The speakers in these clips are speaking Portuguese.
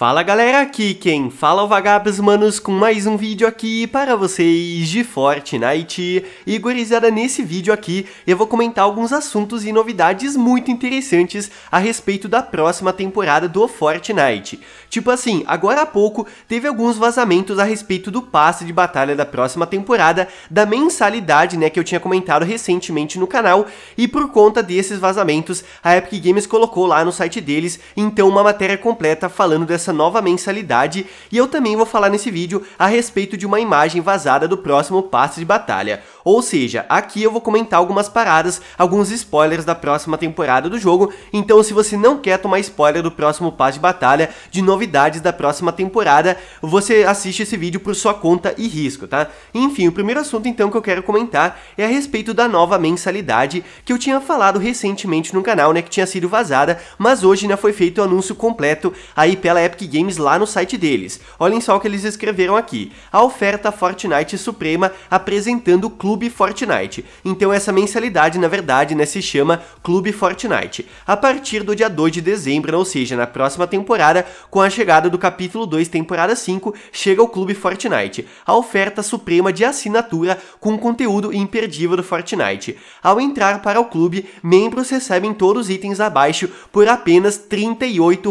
Fala galera, aqui quem fala é o Vagabos Manos com mais um vídeo aqui para vocês de Fortnite e gurizada nesse vídeo aqui eu vou comentar alguns assuntos e novidades muito interessantes a respeito da próxima temporada do Fortnite. Tipo assim, agora há pouco teve alguns vazamentos a respeito do passe de batalha da próxima temporada, da mensalidade né, que eu tinha comentado recentemente no canal e por conta desses vazamentos a Epic Games colocou lá no site deles então uma matéria completa falando dessa essa nova mensalidade e eu também vou falar nesse vídeo a respeito de uma imagem vazada do próximo passe de batalha. Ou seja, aqui eu vou comentar algumas paradas, alguns spoilers da próxima temporada do jogo, então se você não quer tomar spoiler do próximo passo de batalha, de novidades da próxima temporada, você assiste esse vídeo por sua conta e risco, tá? Enfim, o primeiro assunto então que eu quero comentar é a respeito da nova mensalidade que eu tinha falado recentemente no canal, né, que tinha sido vazada, mas hoje né, foi feito o anúncio completo aí pela Epic Games lá no site deles. Olhem só o que eles escreveram aqui. A oferta Fortnite Suprema apresentando o clube Clube Fortnite. Então essa mensalidade, na verdade, né, se chama Clube Fortnite. A partir do dia 2 de dezembro, ou seja, na próxima temporada, com a chegada do capítulo 2, temporada 5, chega o Clube Fortnite, a oferta suprema de assinatura com conteúdo imperdível do Fortnite. Ao entrar para o clube, membros recebem todos os itens abaixo por apenas R$ 38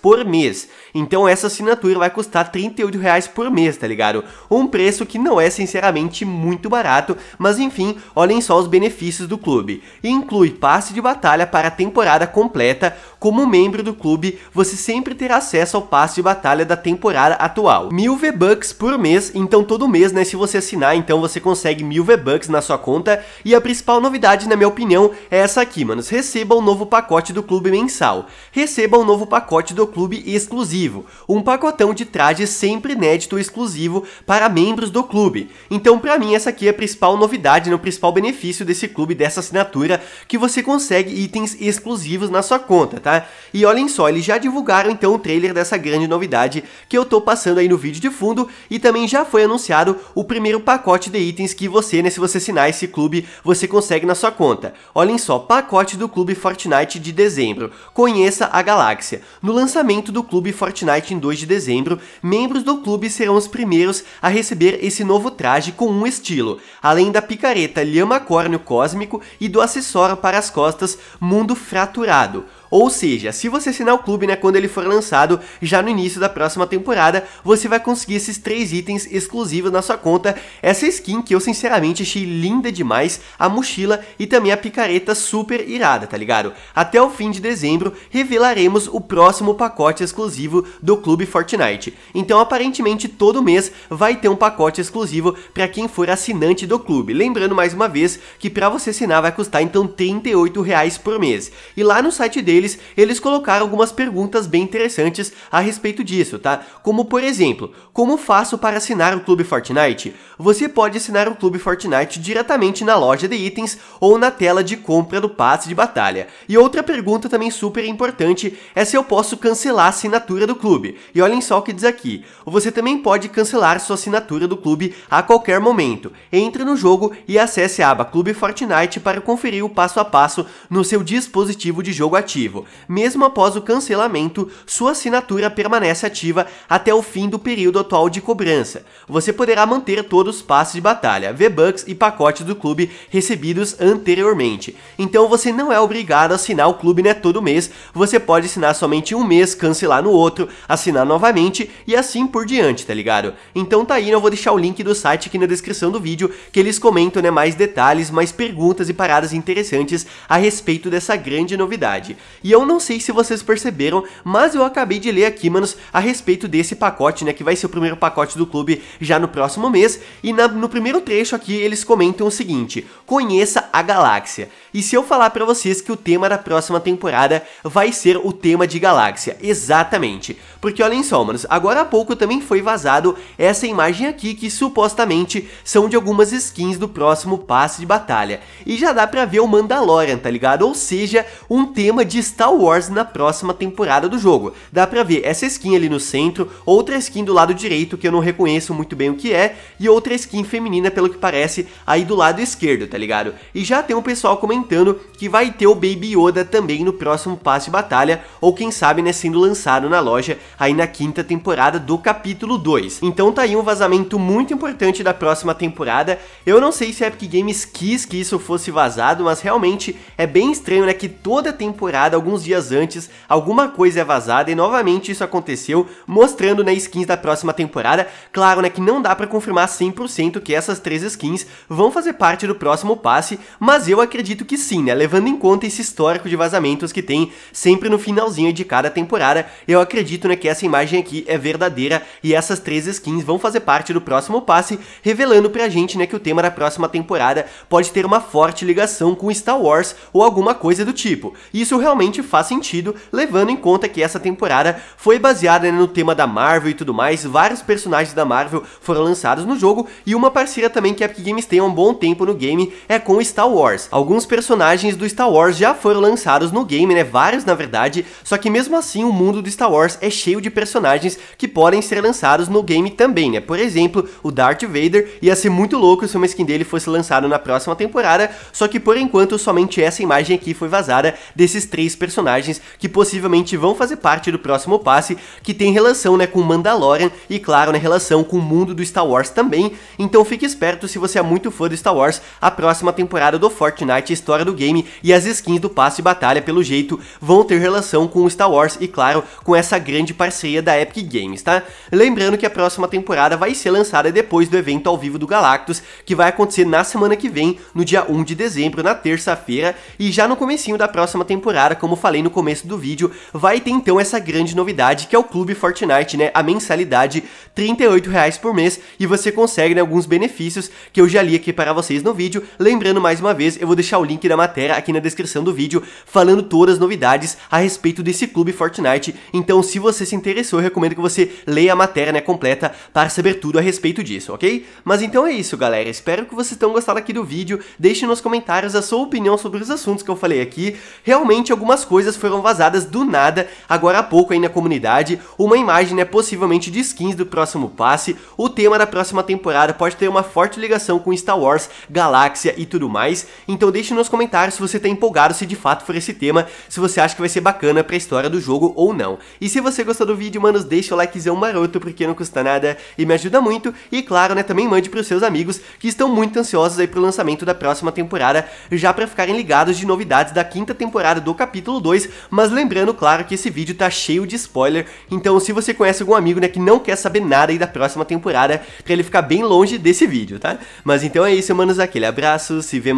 por mês. Então essa assinatura vai custar 38 reais por mês, tá ligado? Um preço que não é sinceramente muito barato, mas enfim, olhem só os benefícios do clube. Inclui passe de batalha para a temporada completa, como membro do clube, você sempre terá acesso ao passe de batalha da temporada atual. Mil V-Bucks por mês, então todo mês, né, se você assinar, então você consegue mil V-Bucks na sua conta, e a principal novidade, na minha opinião, é essa aqui, manos, receba o um novo pacote do clube mensal, receba o um novo pacote do clube exclusivo, um pacotão de traje sempre inédito exclusivo para membros do clube. Então, para mim, essa aqui é a principal novidade, né, o principal benefício desse clube, dessa assinatura, que você consegue itens exclusivos na sua conta, tá? tá? E olhem só, eles já divulgaram então o trailer dessa grande novidade que eu tô passando aí no vídeo de fundo e também já foi anunciado o primeiro pacote de itens que você, né, se você assinar esse clube, você consegue na sua conta. Olhem só, pacote do Clube Fortnite de dezembro. Conheça a galáxia. No lançamento do Clube Fortnite em 2 de dezembro, membros do clube serão os primeiros a receber esse novo traje com um estilo, além da picareta lhamacórnio cósmico e do acessório para as costas Mundo Fraturado. Ou seja, se você assinar o clube né, quando ele for lançado, já no início da próxima temporada, você vai conseguir esses três itens exclusivos na sua conta, essa skin que eu sinceramente achei linda demais, a mochila e também a picareta super irada, tá ligado? Até o fim de dezembro, revelaremos o próximo pacote exclusivo do Clube Fortnite. Então, aparentemente, todo mês vai ter um pacote exclusivo para quem for assinante do clube. Lembrando mais uma vez que para você assinar vai custar então R$ 38 por mês. E lá no site dele deles, eles colocaram algumas perguntas bem interessantes a respeito disso, tá? Como por exemplo, como faço para assinar o Clube Fortnite? Você pode assinar o Clube Fortnite diretamente na loja de itens ou na tela de compra do passe de batalha. E outra pergunta também super importante é se eu posso cancelar a assinatura do clube. E olhem só o que diz aqui. Você também pode cancelar sua assinatura do clube a qualquer momento. Entre no jogo e acesse a aba Clube Fortnite para conferir o passo a passo no seu dispositivo de jogo ativo. Mesmo após o cancelamento, sua assinatura permanece ativa até o fim do período atual de cobrança. Você poderá manter todos os passes de batalha, V-Bucks e pacotes do clube recebidos anteriormente. Então você não é obrigado a assinar o clube né, todo mês, você pode assinar somente um mês, cancelar no outro, assinar novamente e assim por diante, tá ligado? Então tá aí, né? eu vou deixar o link do site aqui na descrição do vídeo, que eles comentam né, mais detalhes, mais perguntas e paradas interessantes a respeito dessa grande novidade. E eu não sei se vocês perceberam, mas eu acabei de ler aqui, manos, a respeito desse pacote, né? Que vai ser o primeiro pacote do clube já no próximo mês. E na, no primeiro trecho aqui eles comentam o seguinte: conheça a galáxia. E se eu falar para vocês que o tema da próxima temporada vai ser o tema de galáxia, exatamente. Porque olhem só, manos, agora há pouco também foi vazado essa imagem aqui que supostamente são de algumas skins do próximo passe de batalha. E já dá pra ver o Mandalorian, tá ligado? Ou seja, um tema de Star Wars na próxima temporada do jogo. Dá pra ver essa skin ali no centro, outra skin do lado direito que eu não reconheço muito bem o que é, e outra skin feminina pelo que parece aí do lado esquerdo, tá ligado? E já tem um pessoal comentando que vai ter o Baby Yoda também no próximo passe de batalha, ou quem sabe né, sendo lançado na loja aí na quinta temporada do capítulo 2. Então tá aí um vazamento muito importante da próxima temporada, eu não sei se a Epic Games quis que isso fosse vazado, mas realmente é bem estranho né, que toda temporada, alguns dias antes, alguma coisa é vazada e novamente isso aconteceu, mostrando né, skins da próxima temporada, claro né, que não dá para confirmar 100% que essas três skins vão fazer parte do próximo passe, mas eu acredito que sim, né? Levando em conta esse histórico de vazamentos que tem sempre no finalzinho de cada temporada, eu acredito né, que essa imagem aqui é verdadeira e essas três skins vão fazer parte do próximo passe, revelando pra gente né, que o tema da próxima temporada pode ter uma forte ligação com Star Wars ou alguma coisa do tipo. E isso realmente faz sentido, levando em conta que essa temporada foi baseada né, no tema da Marvel e tudo mais, vários personagens da Marvel foram lançados no jogo, e uma parceira também que a Epic Games tem há um bom tempo no game é com Star Star Wars. Alguns personagens do Star Wars já foram lançados no game, né? Vários, na verdade. Só que mesmo assim, o mundo do Star Wars é cheio de personagens que podem ser lançados no game também, né? Por exemplo, o Darth Vader ia ser muito louco se uma skin dele fosse lançada na próxima temporada. Só que por enquanto, somente essa imagem aqui foi vazada desses três personagens que possivelmente vão fazer parte do próximo passe, que tem relação, né, com Mandalorian e claro, né, relação com o mundo do Star Wars também. Então fique esperto se você é muito fã do Star Wars, a próxima temporada retirado do Fortnite a história do game e as skins do passe e batalha, pelo jeito, vão ter relação com o Star Wars e, claro, com essa grande parceria da Epic Games, tá? Lembrando que a próxima temporada vai ser lançada depois do evento ao vivo do Galactus, que vai acontecer na semana que vem, no dia 1 de dezembro, na terça-feira, e já no comecinho da próxima temporada, como falei no começo do vídeo, vai ter então essa grande novidade que é o Clube Fortnite, né? A mensalidade R$ reais por mês e você consegue né, alguns benefícios que eu já li aqui para vocês no vídeo. Lembrando mais mais uma vez, eu vou deixar o link da matéria aqui na descrição do vídeo, falando todas as novidades a respeito desse clube Fortnite. Então, se você se interessou, eu recomendo que você leia a matéria né, completa para saber tudo a respeito disso, ok? Mas então é isso, galera. Espero que vocês tenham gostado aqui do vídeo. Deixe nos comentários a sua opinião sobre os assuntos que eu falei aqui. Realmente, algumas coisas foram vazadas do nada, agora há pouco aí na comunidade. Uma imagem, né, possivelmente de skins do próximo passe. O tema da próxima temporada pode ter uma forte ligação com Star Wars, Galáxia e tudo mais mais. Então deixe nos comentários se você tá empolgado, se de fato for esse tema, se você acha que vai ser bacana pra história do jogo ou não. E se você gostou do vídeo, manos, deixa o likezão maroto, porque não custa nada e me ajuda muito. E claro, né, também mande pros seus amigos que estão muito ansiosos aí pro lançamento da próxima temporada, já pra ficarem ligados de novidades da quinta temporada do capítulo 2. Mas lembrando, claro, que esse vídeo tá cheio de spoiler, então se você conhece algum amigo, né, que não quer saber nada aí da próxima temporada, pra ele ficar bem longe desse vídeo, tá? Mas então é isso, manos, aquele abraço, se vemos